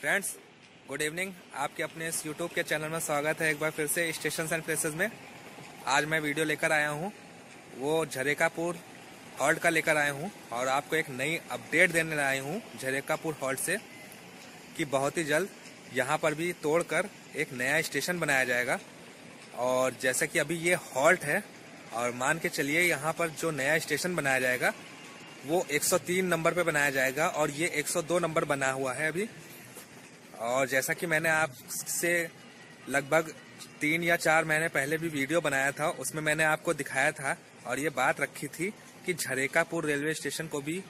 friends good evening आपके अपने इस यूट्यूब के चैनल में स्वागत है एक बार फिर से स्टेशन एंड प्लेसेस में आज मैं वीडियो लेकर आया हूँ वो झरेकापुर हॉल्ट का लेकर आया हूँ और आपको एक नई अपडेट देने आया हूँ झरेकापुर हॉल्ट से कि बहुत ही जल्द यहाँ पर भी तोड़कर एक नया स्टेशन बनाया जाएगा और जैसा कि अभी ये हॉल्ट है और मान के चलिए यहाँ पर जो नया स्टेशन बनाया जाएगा वो 103 नंबर पे बनाया जाएगा और ये 102 नंबर बना हुआ है अभी और जैसा कि मैंने आपसे लगभग तीन या चार महीने पहले भी वीडियो बनाया था उसमें मैंने आपको दिखाया था और ये बात रखी थी कि झरेकापुर रेलवे स्टेशन को भी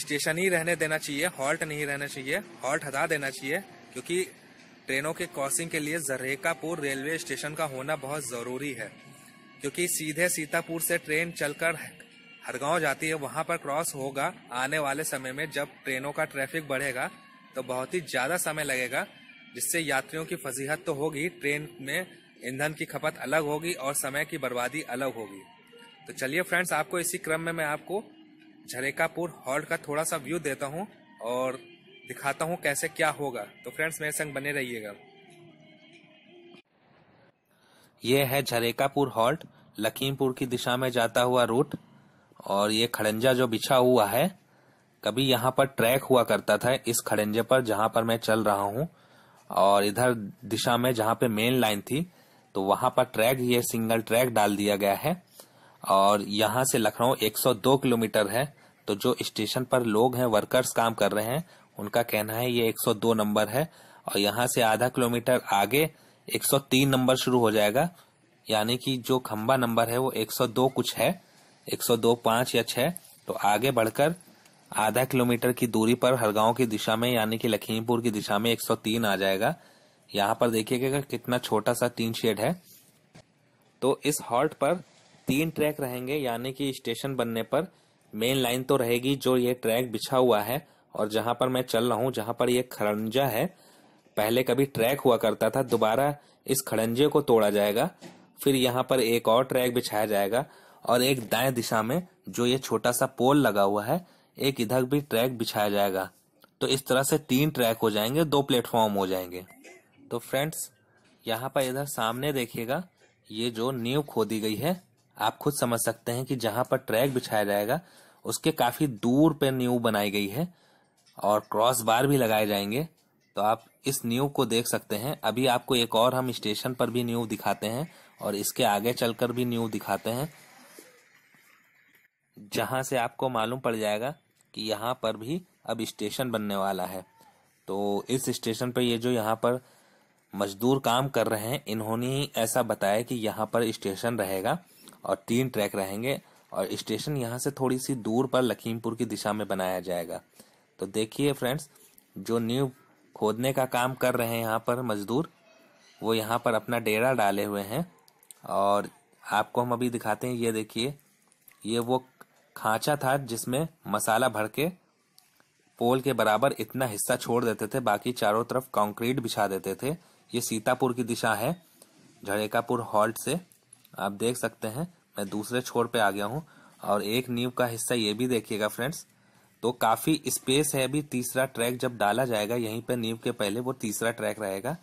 स्टेशन ही रहने देना चाहिए हॉल्ट नहीं रहना चाहिए हॉल्ट हटा देना चाहिए क्योंकि ट्रेनों के क्रॉसिंग के लिए जरेकापुर रेलवे स्टेशन का होना बहुत ज़रूरी है क्योंकि सीधे सीतापुर से ट्रेन चलकर हरगांव जाती है वहां पर क्रॉस होगा आने वाले समय में जब ट्रेनों का ट्रैफिक बढ़ेगा तो बहुत ही ज्यादा समय लगेगा जिससे यात्रियों की फजीहत तो होगी ट्रेन में ईंधन की खपत अलग होगी और समय की बर्बादी अलग होगी तो चलिए फ्रेंड्स आपको इसी क्रम में मैं आपको झरेकापुर हॉल्ट का थोड़ा सा व्यू देता हूँ और दिखाता हूँ कैसे क्या होगा तो फ्रेंड्स मेरे संग बने रहिएगा ये है झरेकापुर हॉल्ट लखीमपुर की दिशा में जाता हुआ रूट और ये खड़ंजा जो बिछा हुआ है कभी यहाँ पर ट्रैक हुआ करता था इस खड़ंजे पर जहां पर मैं चल रहा हूँ और इधर दिशा में जहां पे मेन लाइन थी तो वहां पर ट्रैक ये सिंगल ट्रैक डाल दिया गया है और यहाँ से लखनऊ 102 किलोमीटर है तो जो स्टेशन पर लोग हैं वर्कर्स काम कर रहे हैं उनका कहना है ये 102 नंबर है और यहाँ से आधा किलोमीटर आगे 103 नंबर शुरू हो जाएगा यानी कि जो खम्बा नंबर है वो 102 कुछ है 102 पांच या छह तो आगे बढ़कर आधा किलोमीटर की दूरी पर हरगांव की दिशा में यानी कि लखीमपुर की दिशा में 103 आ जाएगा यहाँ पर देखिएगा कितना छोटा सा तीन शेड है तो इस हॉल्ट पर तीन ट्रैक रहेंगे यानी कि स्टेशन बनने पर मेन लाइन तो रहेगी जो ये ट्रैक बिछा हुआ है और जहां पर मैं चल रहा हूँ जहां पर ये खड़ंजा है पहले कभी ट्रैक हुआ करता था दोबारा इस खड़ंजे को तोड़ा जाएगा फिर यहाँ पर एक और ट्रैक बिछाया जाएगा और एक दाएं दिशा में जो ये छोटा सा पोल लगा हुआ है एक इधर भी ट्रैक बिछाया जाएगा तो इस तरह से तीन ट्रैक हो जाएंगे दो प्लेटफॉर्म हो जाएंगे तो फ्रेंड्स यहाँ पर इधर सामने देखिएगा ये जो नींव खोदी गई है आप खुद समझ सकते हैं कि जहाँ पर ट्रैक बिछाया जाएगा उसके काफ़ी दूर पे नींव बनाई गई है और क्रॉस बार भी लगाए जाएंगे तो आप इस न्यू को देख सकते हैं अभी आपको एक और हम स्टेशन पर भी न्यू दिखाते हैं और इसके आगे चलकर भी न्यू दिखाते हैं जहां से आपको मालूम पड़ जाएगा कि यहाँ पर भी अब स्टेशन बनने वाला है तो इस स्टेशन पर ये जो यहाँ पर मजदूर काम कर रहे हैं इन्होंने ही ऐसा बताया कि यहाँ पर स्टेशन रहेगा और तीन ट्रैक रहेंगे और स्टेशन यहाँ से थोड़ी सी दूर पर लखीमपुर की दिशा में बनाया जाएगा तो देखिए फ्रेंड्स जो न्यू खोदने का काम कर रहे हैं यहाँ पर मजदूर वो यहाँ पर अपना डेरा डाले हुए हैं और आपको हम अभी दिखाते हैं ये देखिए ये वो खांचा था जिसमें मसाला भर के पोल के बराबर इतना हिस्सा छोड़ देते थे बाकी चारों तरफ कंक्रीट बिछा देते थे ये सीतापुर की दिशा है झड़ेकापुर हॉल्ट से आप देख सकते हैं मैं दूसरे छोर पे आ गया हूँ और एक नींव का हिस्सा ये भी देखिएगा फ्रेंड्स तो काफ़ी स्पेस है अभी तीसरा ट्रैक जब डाला जाएगा यहीं पे नींव के पहले वो तीसरा ट्रैक रहेगा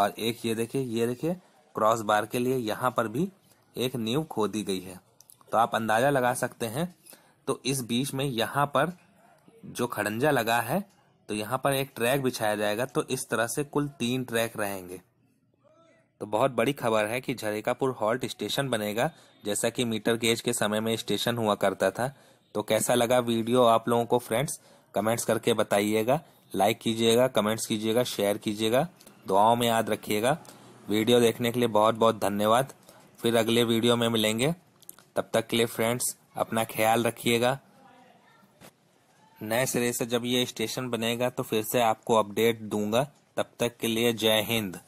और एक ये देखिए ये देखिए क्रॉस बार के लिए यहाँ पर भी एक नींव खो दी गई है तो आप अंदाजा लगा सकते हैं तो इस बीच में यहाँ पर जो खड़ंजा लगा है तो यहाँ पर एक ट्रैक बिछाया जाएगा तो इस तरह से कुल तीन ट्रैक रहेंगे तो बहुत बड़ी खबर है कि झरेकापुर हॉल्ट स्टेशन बनेगा जैसा कि मीटर गेज के समय में स्टेशन हुआ करता था तो कैसा लगा वीडियो आप लोगों को फ्रेंड्स कमेंट्स करके बताइएगा लाइक कीजिएगा कमेंट्स कीजिएगा शेयर कीजिएगा दुआओं में याद रखिएगा वीडियो देखने के लिए बहुत बहुत धन्यवाद फिर अगले वीडियो में मिलेंगे तब तक के लिए फ्रेंड्स अपना ख्याल रखिएगा नए सिरे से जब ये स्टेशन बनेगा तो फिर से आपको अपडेट दूंगा तब तक के लिए जय हिंद